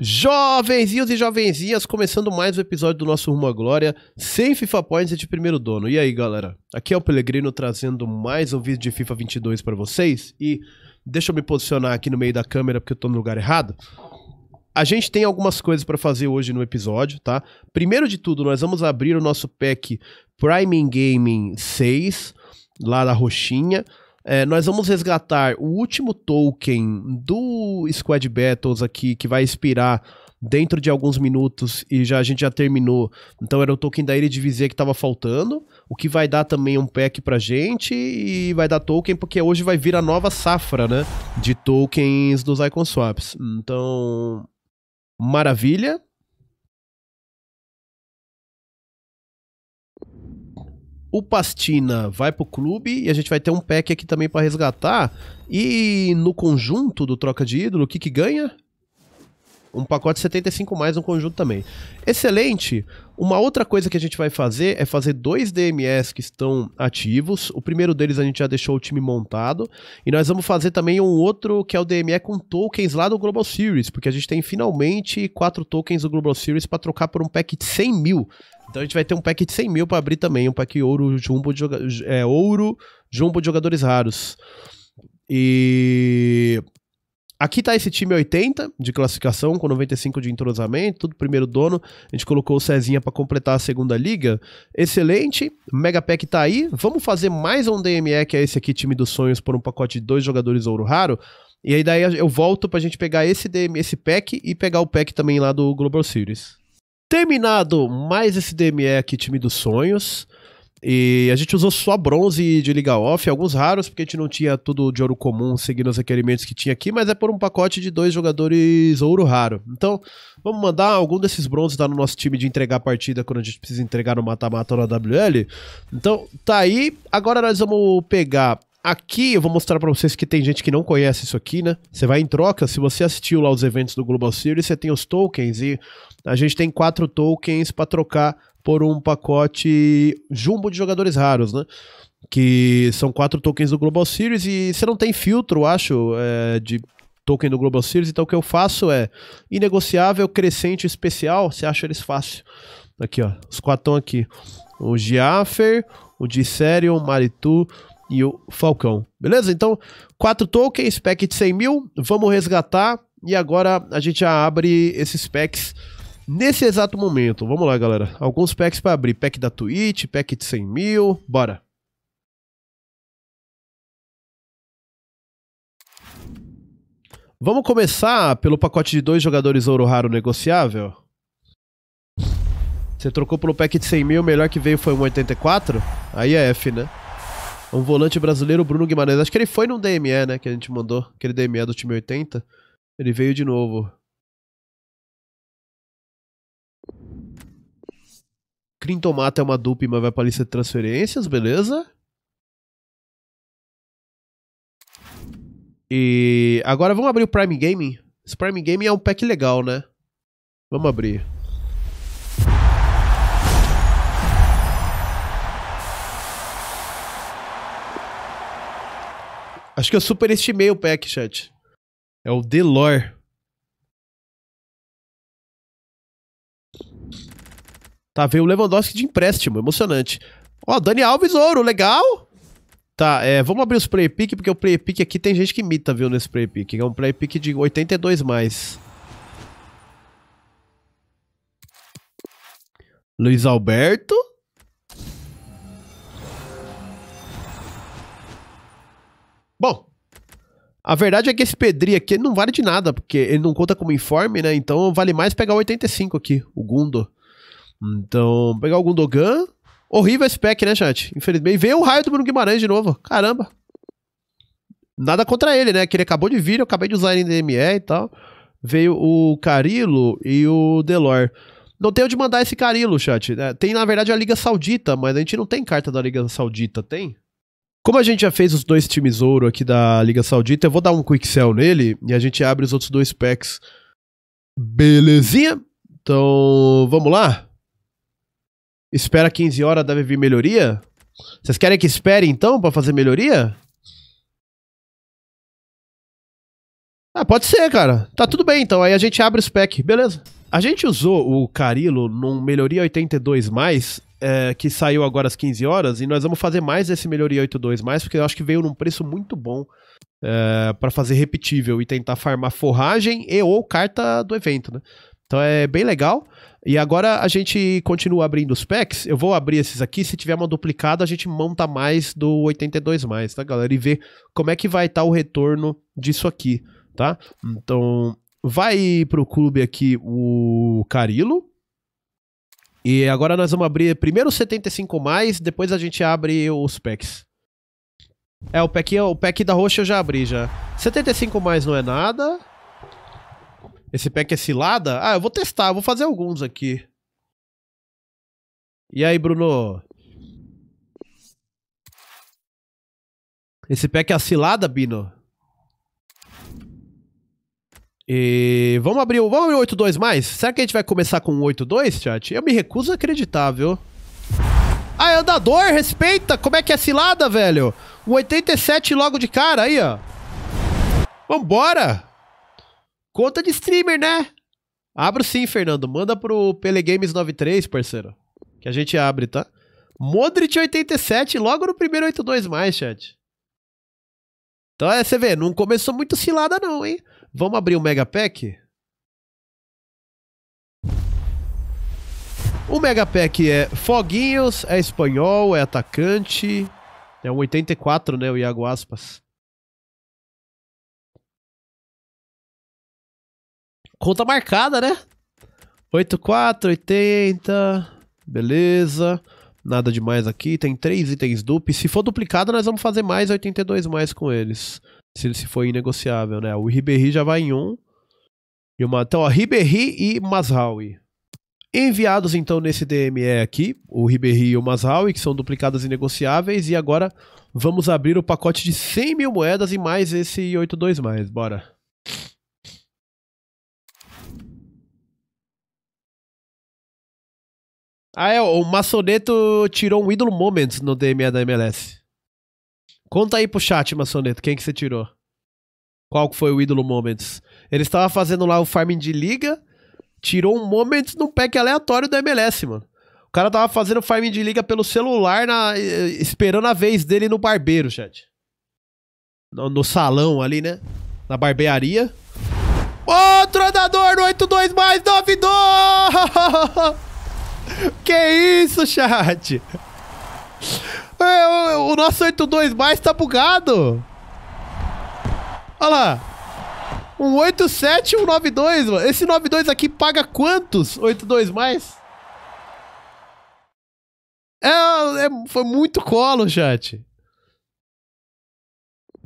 Jovenzinhos e jovenzinhas, começando mais um episódio do nosso Rumo à Glória, sem FIFA Points e de primeiro dono. E aí, galera? Aqui é o Pelegrino trazendo mais um vídeo de FIFA 22 para vocês. E deixa eu me posicionar aqui no meio da câmera porque eu tô no lugar errado. A gente tem algumas coisas para fazer hoje no episódio, tá? Primeiro de tudo, nós vamos abrir o nosso pack Prime Gaming 6, lá da roxinha. É, nós vamos resgatar o último token do Squad Battles aqui, que vai expirar dentro de alguns minutos e já a gente já terminou. Então era o token da Ilha de Vizia que estava faltando, o que vai dar também um pack pra gente e vai dar token porque hoje vai vir a nova safra, né, de tokens dos Icon Swaps. Então, maravilha. o Pastina vai pro clube e a gente vai ter um pack aqui também para resgatar. E no conjunto do troca de ídolo, o que que ganha? Um pacote 75 mais um conjunto também. Excelente! Uma outra coisa que a gente vai fazer é fazer dois DMS que estão ativos. O primeiro deles a gente já deixou o time montado. E nós vamos fazer também um outro que é o DME com tokens lá do Global Series. Porque a gente tem finalmente quatro tokens do Global Series para trocar por um pack de 100 mil. Então a gente vai ter um pack de 100 mil para abrir também, um pack ouro jumbo de, é, ouro jumbo de jogadores raros. E Aqui tá esse time 80 de classificação, com 95 de entrosamento, tudo primeiro dono. A gente colocou o Cezinha para completar a segunda liga. Excelente, Mega Pack tá aí. Vamos fazer mais um DME, que é esse aqui, time dos sonhos, por um pacote de dois jogadores ouro raro. E aí daí eu volto pra gente pegar esse, DM, esse pack e pegar o pack também lá do Global Series. Terminado mais esse DME aqui, time dos sonhos. E a gente usou só bronze de liga off, alguns raros, porque a gente não tinha tudo de ouro comum seguindo os requerimentos que tinha aqui, mas é por um pacote de dois jogadores ouro raro. Então, vamos mandar algum desses bronzes lá no nosso time de entregar a partida quando a gente precisa entregar no mata-mata ou na WL. Então, tá aí. Agora nós vamos pegar Aqui eu vou mostrar para vocês que tem gente que não conhece isso aqui, né? Você vai em troca, se você assistiu lá os eventos do Global Series, você tem os tokens e a gente tem quatro tokens para trocar por um pacote jumbo de jogadores raros, né? Que são quatro tokens do Global Series e você não tem filtro, acho, é, de token do Global Series. Então o que eu faço é inegociável, crescente, especial. Você acha eles fácil? Aqui, ó, os quatro estão aqui: o Giaffer, o Disserion, o Maritu e o Falcão. Beleza? Então, quatro tokens, pack de 100 mil. Vamos resgatar. E agora a gente já abre esses packs Nesse exato momento, vamos lá, galera. Alguns packs para abrir. Pack da Twitch, pack de 100 mil. Bora. Vamos começar pelo pacote de dois jogadores ouro raro negociável? Você trocou pelo pack de 100 mil, o melhor que veio foi um 84? Aí é F, né? Um volante brasileiro, Bruno Guimarães. Acho que ele foi num DME, né? Que a gente mandou, aquele DME do time 80. Ele veio de novo. Crintomata é uma dupla, mas vai pra lista de transferências, beleza? E agora vamos abrir o Prime Gaming. Esse Prime Gaming é um pack legal, né? Vamos abrir. Acho que eu superestimei o pack, chat. É o Delore. Tá, veio o Lewandowski de empréstimo, emocionante. Ó, Dani Alves, ouro, legal. Tá, é, vamos abrir os play pick, porque o play pick aqui tem gente que imita, viu, nesse play pick. É um play pick de 82 mais. Luiz Alberto. Bom, a verdade é que esse Pedri aqui não vale de nada, porque ele não conta como informe, né? Então vale mais pegar 85 aqui, o Gundo. Então, pegar o Gundogan. Horrível esse pack, né, chat? Infelizmente. E veio o raio do Bruno Guimarães de novo. Caramba. Nada contra ele, né? Que ele acabou de vir, eu acabei de usar ele em DME e tal. Veio o Carilo e o Delor. Não tem onde mandar esse Carilo, chat. É, tem, na verdade, a Liga Saudita, mas a gente não tem carta da Liga Saudita, tem? Como a gente já fez os dois times ouro aqui da Liga Saudita, eu vou dar um quick sell nele e a gente abre os outros dois packs. Belezinha? Então, vamos lá? Espera 15 horas, deve vir melhoria? Vocês querem que espere então para fazer melhoria? Ah, pode ser, cara. Tá tudo bem então. Aí a gente abre o spec, beleza. A gente usou o Carilo num Melhoria 82, é, que saiu agora às 15 horas, e nós vamos fazer mais esse Melhoria 82, porque eu acho que veio num preço muito bom é, para fazer repetível e tentar farmar forragem e ou carta do evento, né? Então é bem legal. E agora a gente continua abrindo os packs. Eu vou abrir esses aqui. Se tiver uma duplicada, a gente monta mais do 82, mais, tá, galera? E ver como é que vai estar tá o retorno disso aqui, tá? Então, vai pro clube aqui o Carilo. E agora nós vamos abrir primeiro 75 mais, depois a gente abre os packs. É, o pack, o pack da roxa eu já abri já. 75 mais não é nada. Esse pack é cilada? Ah, eu vou testar, eu vou fazer alguns aqui. E aí, Bruno? Esse pack é a cilada, Bino? E vamos abrir, vamos abrir o 8-2 mais? Será que a gente vai começar com o 8-2, chat? Eu me recuso a acreditar, viu? Ah, andador, é respeita! Como é que é cilada, velho? Um 87 logo de cara aí, ó. Vambora! Conta de streamer, né? Abro sim, Fernando. Manda pro Pelegames93, parceiro. Que a gente abre, tá? Modric87, logo no primeiro 82 mais, chat. Então, é, você vê, não começou muito cilada não, hein? Vamos abrir o Mega Pack? O Mega Pack é Foguinhos, é espanhol, é atacante. É um 84, né, o Iago Aspas. Conta marcada, né? 84, 80. Beleza. Nada demais aqui. Tem três itens dupes. Se for duplicado, nós vamos fazer mais 82 mais com eles. Se, se for inegociável, né? O Ribéry já vai em um. E uma, então, ó, Ribéry e Masraui. Enviados, então, nesse DME aqui, o Ribéry e o Masraui, que são duplicados e negociáveis. E agora vamos abrir o pacote de 100 mil moedas e mais esse 82+. Bora. Ah, é, o Maçoneto tirou um ídolo moments no DMA da MLS. Conta aí pro chat, Maçoneto, quem que você tirou? Qual que foi o ídolo moments? Ele estava fazendo lá o farming de liga, tirou um moments num pack aleatório da MLS, mano. O cara tava fazendo farming de liga pelo celular, na, esperando a vez dele no barbeiro, chat. No, no salão ali, né? Na barbearia. Outro andador no 82 mais 92! que isso, chat? É, o, o nosso 82 mais tá bugado. Olha lá. Um 87 e um 92, mano. Esse 92 aqui paga quantos 82 mais? É, é, foi muito colo, chat.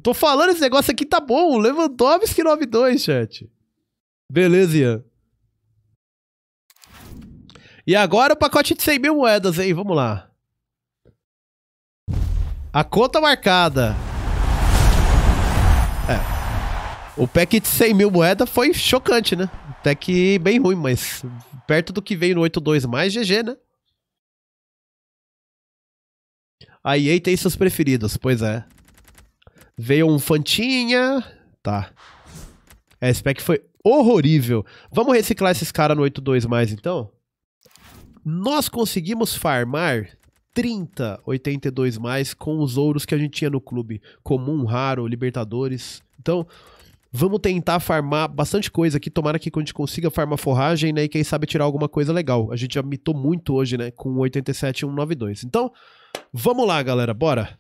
Tô falando, esse negócio aqui tá bom. Lewandowski 92, chat. Beleza, Ian. E agora o pacote de 100 mil moedas, hein? Vamos lá. A conta marcada. É. O pack de 100 mil moedas foi chocante, né? Até que bem ruim, mas perto do que veio no 8.2 mais, GG, né? A EA tem seus preferidos, pois é. Veio um Fantinha. Tá. É, esse pack foi horrorível. Vamos reciclar esses caras no 8.2 mais, então? Nós conseguimos farmar 30 82 mais com os ouros que a gente tinha no clube. Comum, raro, Libertadores. Então, vamos tentar farmar bastante coisa aqui. Tomara que a gente consiga farmar forragem, né? E quem sabe tirar alguma coisa legal. A gente já mitou muito hoje, né? Com 87 192. Então, vamos lá, galera. Bora!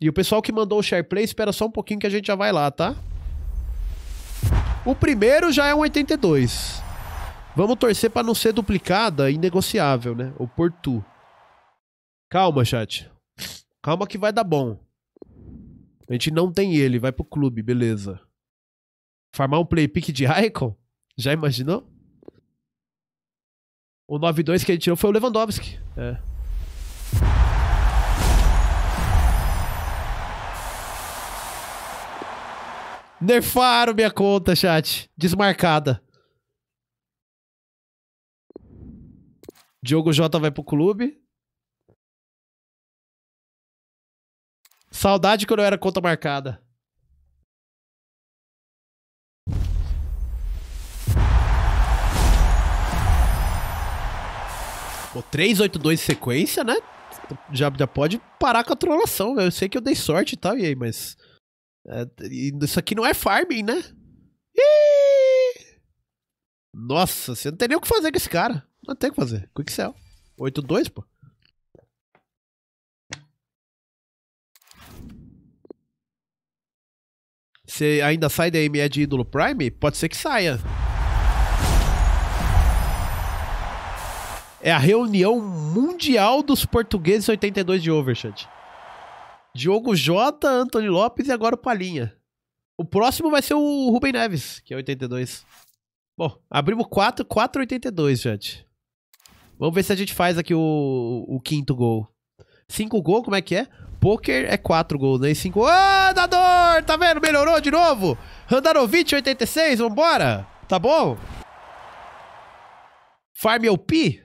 E o pessoal que mandou o SharePlay, espera só um pouquinho que a gente já vai lá, tá? O primeiro já é um 82. Vamos torcer para não ser duplicada e negociável, né? O Porto. Calma, chat. Calma que vai dar bom. A gente não tem ele, vai pro clube, beleza. Farmar um play pick de Icon? Já imaginou? O 9-2 que gente tirou foi o Lewandowski. É. Nerfaram minha conta, chat. Desmarcada. Diogo Jota vai pro clube. Saudade quando eu era conta marcada. Pô, 382 sequência, né? Já, já pode parar com a trolação, velho. Eu sei que eu dei sorte e tal, e aí, mas. É, isso aqui não é farming, né? Ih! Nossa, você não tem nem o que fazer com esse cara. Não tem o que fazer. Quick Cell. 8-2, pô. Você ainda sai da ME de ídolo Prime? Pode ser que saia. É a reunião mundial dos portugueses 82 de Overshot. Diogo Jota, Anthony Lopes e agora o Palinha. O próximo vai ser o Rubem Neves, que é 82. Bom, abrimos 4, 4,82, gente. Vamos ver se a gente faz aqui o, o quinto gol. Cinco gol, como é que é? Poker é quatro gols, né? E cinco... Ah, oh, Dador! Tá vendo? Melhorou de novo! Randarovic, 86, vambora! Tá bom? Farm é p.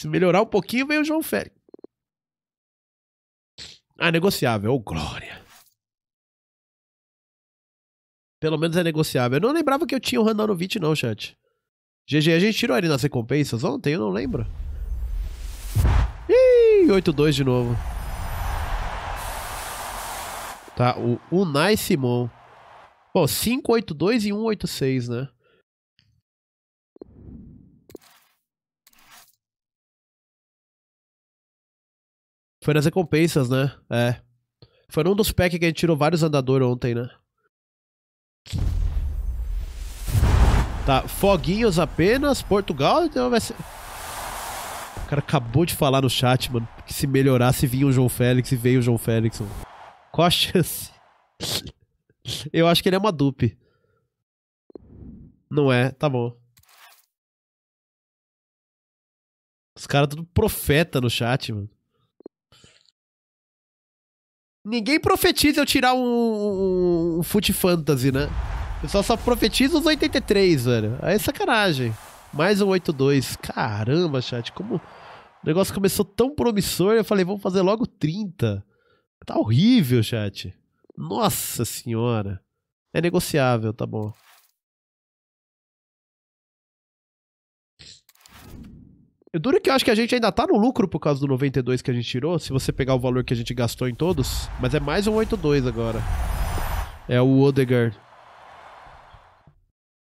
Se melhorar um pouquinho, vem o João Félix. Ah, negociável. Ô, oh, glória. Pelo menos é negociável. Eu não lembrava que eu tinha o Randanovic, não, chat. GG, a gente tirou ele nas recompensas ontem? Eu não lembro. Ih, 8-2 de novo. Tá, o Unai Simon. Bom, 5-8-2 e 1-8-6, né? Foi nas recompensas, né? É. Foi num dos packs que a gente tirou vários andadores ontem, né? Tá, foguinhos apenas, Portugal, então vai ser... O cara acabou de falar no chat, mano, que se melhorasse vinha o João Félix e veio o João Félix. Mano. Qual a chance? Eu acho que ele é uma dupe. Não é? Tá bom. Os caras tudo profeta no chat, mano. Ninguém profetiza eu tirar um, um, um Foot Fantasy, né? Eu só, só profetizo os 83, velho. Aí é sacanagem. Mais um 82. Caramba, chat, como. O negócio começou tão promissor, eu falei, vamos fazer logo 30. Tá horrível, chat. Nossa senhora. É negociável, tá bom. Eu duro que eu acho que a gente ainda tá no lucro por causa do 92 que a gente tirou, se você pegar o valor que a gente gastou em todos. Mas é mais um 82 agora. É o Odegaard.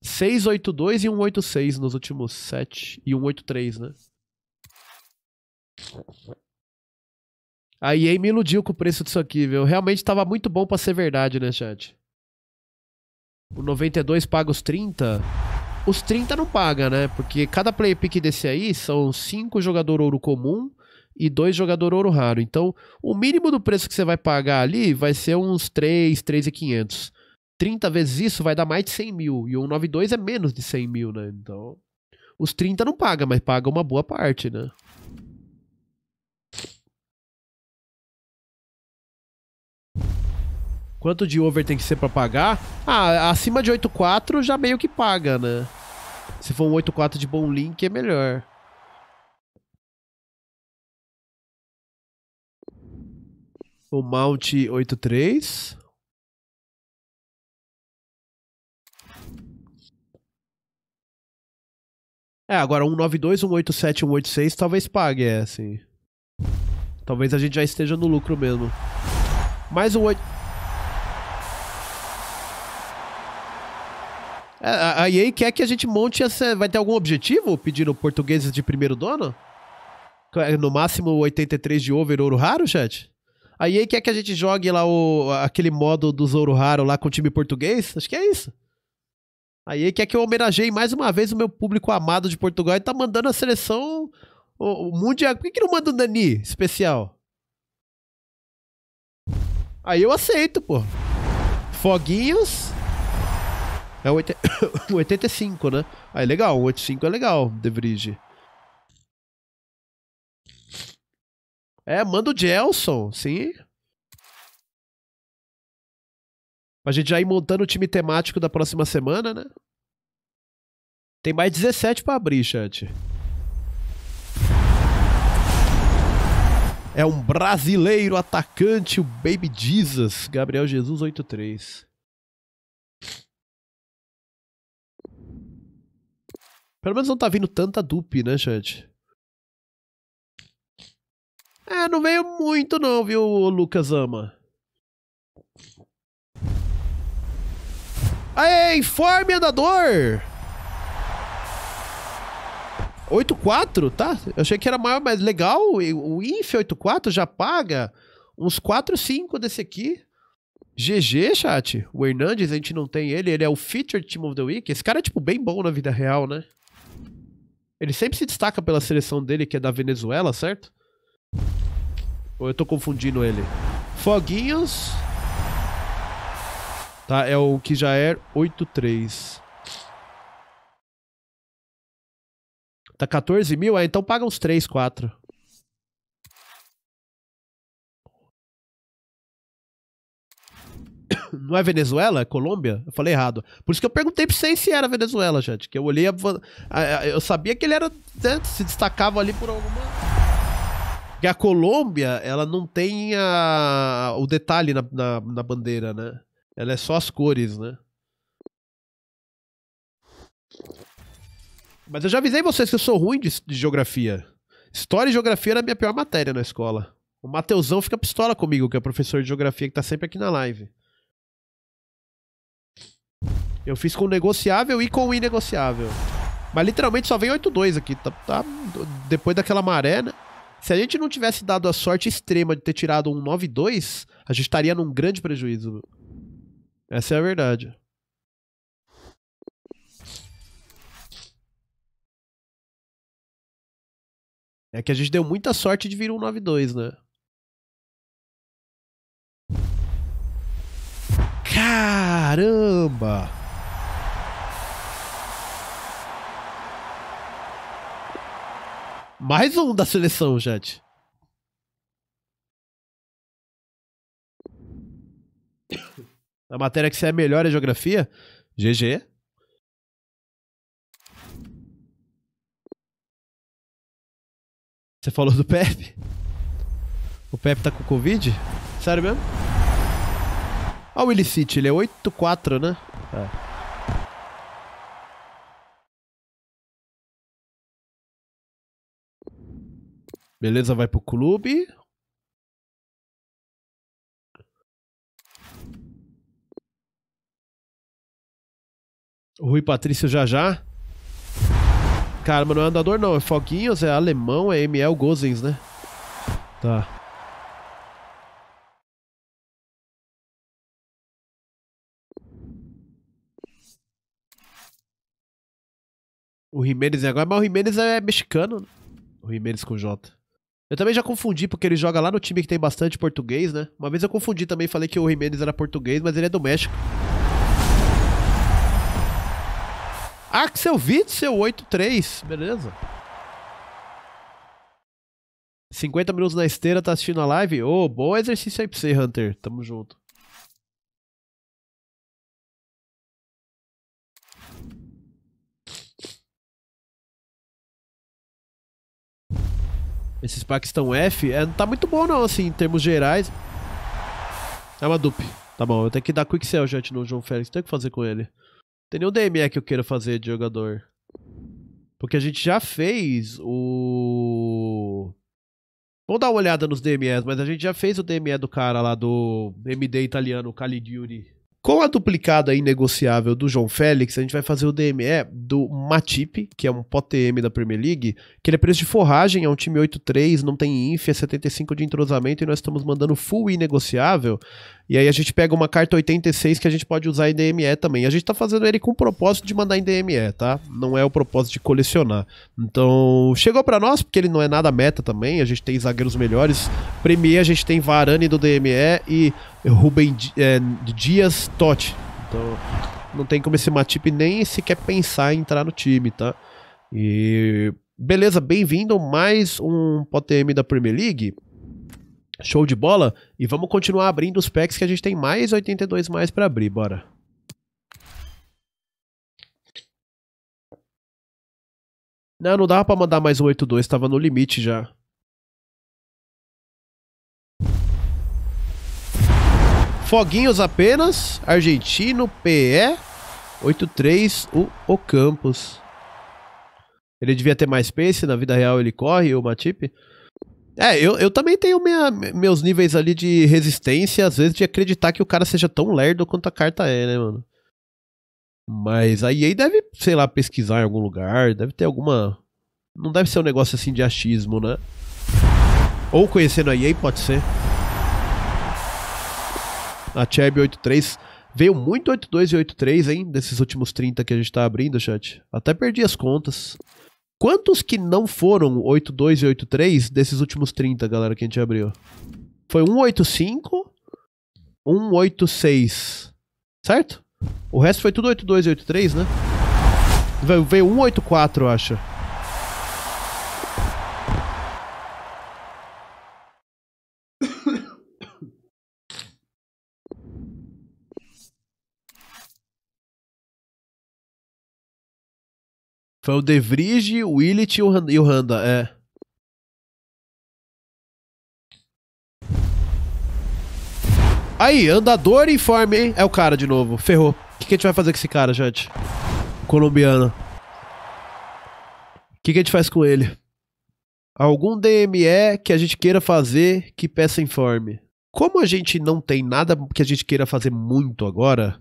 682 e 186 nos últimos 7 e 183, né? A EA me iludiu com o preço disso aqui, viu? Realmente tava muito bom para ser verdade, né, chat? O 92 paga os 30. Os 30 não paga, né? Porque cada player pick desse aí são 5 jogador ouro comum e 2 jogador ouro raro. Então, o mínimo do preço que você vai pagar ali vai ser uns 3, 3,500. 30 vezes isso vai dar mais de 100 mil. E o 192 é menos de 100 mil, né? Então, os 30 não paga, mas paga uma boa parte, né? Quanto de over tem que ser para pagar? Ah, acima de 8.4 já meio que paga, né? Se for um 8.4 de bom link é melhor. O mount 8.3. É, agora 192, 187, 186 talvez pague, é assim. Talvez a gente já esteja no lucro mesmo. Mais um 8... É, a EA quer que a gente monte essa... Vai ter algum objetivo pedindo portugueses de primeiro dono? É, no máximo 83 de over ouro raro, chat? A EA quer que a gente jogue lá o, aquele modo dos ouro raro lá com o time português? Acho que é isso. Aí quer que eu homenageie mais uma vez o meu público amado de Portugal e tá mandando a seleção o, o mundial. Por que, que não manda o Nani especial? Aí eu aceito, pô. Foguinhos. É 85, né? Aí legal, 85 é legal, De Vrige. É, manda o Gelson, sim. Pra gente já ir montando o time temático da próxima semana, né? Tem mais 17 para abrir, chat. É um brasileiro atacante, o Baby Jesus, Gabriel Jesus 83. Pelo menos não tá vindo tanta dupe, né, chat? É, não veio muito não, viu, Lucas Ama? Aê, informe andador! 8.4, tá? Eu achei que era maior, mas legal. O INF 8.4 já paga uns 4.5 desse aqui. GG, chat. O Hernandes, a gente não tem ele. Ele é o Featured Team of the Week. Esse cara é, tipo, bem bom na vida real, né? Ele sempre se destaca pela seleção dele, que é da Venezuela, certo? Ou eu tô confundindo ele? Foguinhos. Tá? É o que já é 83. Tá 14 mil? Ah, então paga uns 3, 4. Não é Venezuela? É Colômbia? Eu falei errado. Por isso que eu perguntei pra vocês se era Venezuela, gente. Que eu olhei. A, eu sabia que ele era. Né, se destacava ali por alguma. Porque a Colômbia, ela não tem a, o detalhe na, na, na bandeira, né? Ela é só as cores, né? Mas eu já avisei vocês que eu sou ruim de, de geografia. História e geografia era a minha pior matéria na escola. O Mateusão fica pistola comigo, que é professor de geografia que tá sempre aqui na live. Eu fiz com negociável e com inegociável. Mas literalmente só vem 8-2 aqui. Tá, tá, depois daquela maré, né? Se a gente não tivesse dado a sorte extrema de ter tirado um 9-2, a gente estaria num grande prejuízo. Essa é a verdade. É que a gente deu muita sorte de vir um 9-2, né? Caramba! Mais um da seleção, gente. Na matéria que você é melhor em é geografia, GG. Você falou do Pepe? O Pepe tá com Covid? Sério mesmo? Olha o Willy ele é 8-4, né? É. Beleza, vai pro clube. Rui Patrício já já. Cara, mas não é andador não, é Foguinhos, é alemão, é ML Gozens, né? Tá. O Jimenez agora, mas o Jimenez é mexicano. Né? O Jimenez com J. Eu também já confundi, porque ele joga lá no time que tem bastante português, né? Uma vez eu confundi também, falei que o Jimenez era português, mas ele é do México. Axel Witzel, 8-3, beleza. 50 minutos na esteira, tá assistindo a live? Ô, oh, bom exercício aí pra você, Hunter. Tamo junto. Esses packs estão F, é, não tá muito bom não, assim, em termos gerais. É uma dupe. Tá bom, eu tenho que dar quick sell, gente, no João Félix. Tem que fazer com ele. Tem nenhum DME que eu queira fazer de jogador. Porque a gente já fez o. Vamos dar uma olhada nos DMEs, mas a gente já fez o DME do cara lá do MD italiano, Caligiuri. Com a duplicada inegociável do João Félix, a gente vai fazer o DME do Matip, que é um POTM da Premier League, que ele é preço de forragem, é um time 8-3, não tem INF, é 75 de entrosamento e nós estamos mandando full inegociável. E aí a gente pega uma carta 86 que a gente pode usar em DME também. A gente tá fazendo ele com o propósito de mandar em DME, tá? Não é o propósito de colecionar. Então, chegou para nós, porque ele não é nada meta também. A gente tem zagueiros melhores. Premier, a gente tem Varane do DME e Rubem é, Dias Totti. Então, não tem como esse Matip nem sequer pensar em entrar no time, tá? E beleza, bem-vindo mais um POTM da Premier League. Show de bola? E vamos continuar abrindo os packs que a gente tem mais 82 mais para abrir, bora. Não, não dava pra mandar mais um 82, tava no limite já. Foguinhos apenas, argentino, PE, 83, o Ocampos. Ele devia ter mais pace, na vida real ele corre, o Matip. É, eu, eu também tenho minha, meus níveis ali de resistência, às vezes, de acreditar que o cara seja tão lerdo quanto a carta é, né, mano? Mas a EA deve, sei lá, pesquisar em algum lugar, deve ter alguma. Não deve ser um negócio assim de achismo, né? Ou conhecendo a EA, pode ser. A Cherby 83 veio muito 82 e 83, hein? Desses últimos 30 que a gente tá abrindo, chat. Até perdi as contas. Quantos que não foram 82 e 83 desses últimos 30, galera, que a gente abriu? Foi 185, 186, certo? O resto foi tudo 82 e 83, né? Veio 184, eu acho. Foi o De Vrij, o Willit e o Randa, é. Aí, andador informe, hein? É o cara de novo. Ferrou. O que, que a gente vai fazer com esse cara, gente? Colombiano. O que, que a gente faz com ele? Algum DME que a gente queira fazer que peça informe. Como a gente não tem nada que a gente queira fazer muito agora,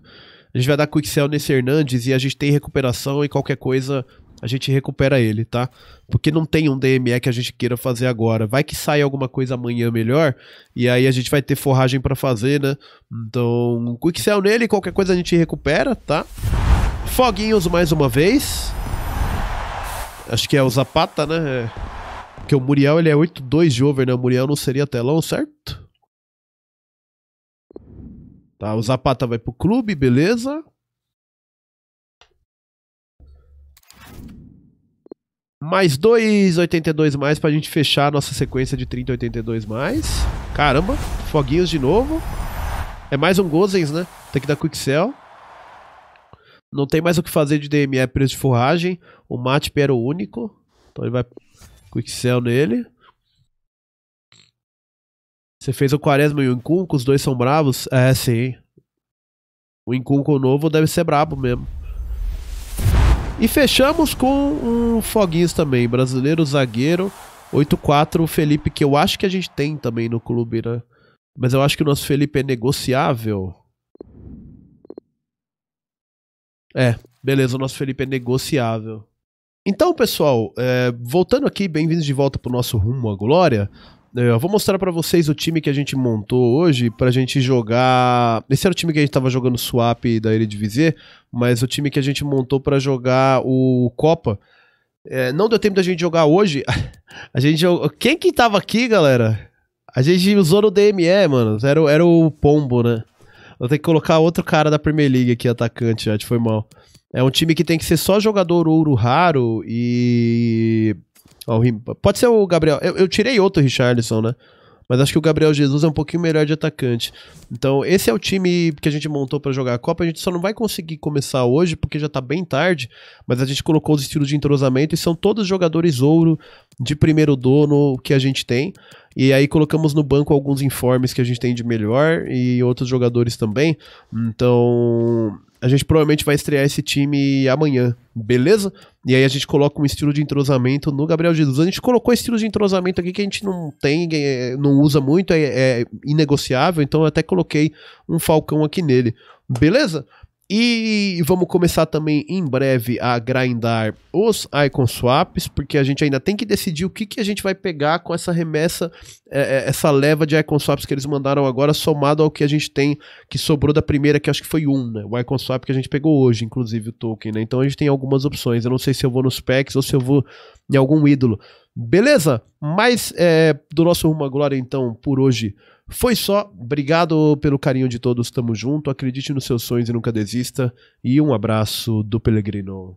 a gente vai dar quick sell nesse Hernandes e a gente tem recuperação e qualquer coisa a gente recupera ele, tá? Porque não tem um DME que a gente queira fazer agora. Vai que sai alguma coisa amanhã melhor, e aí a gente vai ter forragem para fazer, né? Então, quick sell nele, qualquer coisa a gente recupera, tá? Foguinhos mais uma vez. Acho que é o Zapata, né? É. Porque o Muriel ele é 8-2 de over, né? O Muriel não seria telão, certo? Tá, o Zapata vai pro clube, beleza? mais dois 82 mais pra gente fechar a nossa sequência de 30 82 mais. Caramba, foguinhos de novo. É mais um Gozens, né? Tem que dar Quick Cell. Não tem mais o que fazer de DME é preço de forragem. O Mate era o único. Então ele vai Quick Cell nele. Você fez o Quaresma e o Incunco, os dois são bravos? É, sim. O Incunco novo deve ser brabo mesmo. E fechamos com um Foguinhos também, brasileiro zagueiro, 8-4, Felipe, que eu acho que a gente tem também no clube, né? Mas eu acho que o nosso Felipe é negociável. É, beleza, o nosso Felipe é negociável. Então, pessoal, é, voltando aqui, bem-vindos de volta pro nosso rumo à glória. É, eu vou mostrar para vocês o time que a gente montou hoje pra gente jogar. Esse era o time que a gente tava jogando swap da Ilha mas o time que a gente montou para jogar o Copa. É, não deu tempo da gente jogar hoje. A gente jogou... Quem que tava aqui, galera? A gente usou no DME, mano. Era, era o Pombo, né? Vou ter que colocar outro cara da Premier League aqui, atacante, já, foi mal. É um time que tem que ser só jogador ouro raro e ao, pode ser o Gabriel. Eu, eu tirei outro Richardson, né? Mas acho que o Gabriel Jesus é um pouquinho melhor de atacante. Então, esse é o time que a gente montou para jogar a Copa. A gente só não vai conseguir começar hoje, porque já tá bem tarde. Mas a gente colocou os estilos de entrosamento e são todos jogadores ouro de primeiro dono que a gente tem. E aí colocamos no banco alguns informes que a gente tem de melhor e outros jogadores também. Então, a gente provavelmente vai estrear esse time amanhã, beleza? E aí a gente coloca um estilo de entrosamento no Gabriel Jesus. A gente colocou estilo de entrosamento aqui que a gente não tem, eh, não usa muito, é, é inegociável, então eu até coloquei um Falcão aqui nele, beleza? E vamos começar também em breve a grindar os icon swaps, porque a gente ainda tem que decidir o que, que a gente vai pegar com essa remessa, é, é, essa leva de icon swaps que eles mandaram agora, somado ao que a gente tem que sobrou da primeira, que acho que foi um, né? O icon swap que a gente pegou hoje, inclusive o token, né? Então a gente tem algumas opções. Eu não sei se eu vou nos packs ou se eu vou em algum ídolo. Beleza? Mas é, do nosso rumo à glória, então, por hoje. Foi só. Obrigado pelo carinho de todos. Tamo junto. Acredite nos seus sonhos e nunca desista. E um abraço do Pellegrino.